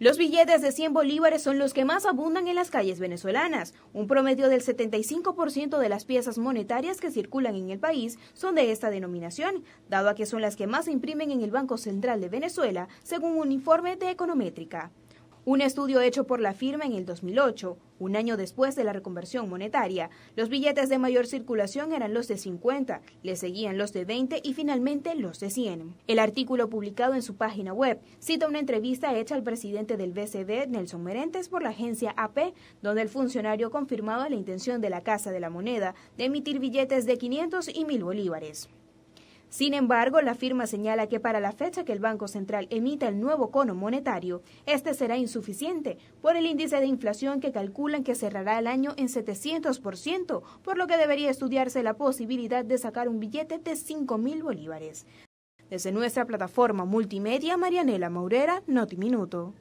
Los billetes de 100 bolívares son los que más abundan en las calles venezolanas. Un promedio del 75% de las piezas monetarias que circulan en el país son de esta denominación, dado a que son las que más se imprimen en el Banco Central de Venezuela, según un informe de Econométrica. Un estudio hecho por la firma en el 2008, un año después de la reconversión monetaria, los billetes de mayor circulación eran los de 50, le seguían los de 20 y finalmente los de 100. El artículo publicado en su página web cita una entrevista hecha al presidente del BCD, Nelson Merentes, por la agencia AP, donde el funcionario confirmaba la intención de la Casa de la Moneda de emitir billetes de 500 y 1000 bolívares. Sin embargo, la firma señala que para la fecha que el Banco Central emita el nuevo cono monetario, este será insuficiente por el índice de inflación que calculan que cerrará el año en 700%, por lo que debería estudiarse la posibilidad de sacar un billete de 5.000 bolívares. Desde nuestra plataforma multimedia, Marianela Maurera, Notiminuto.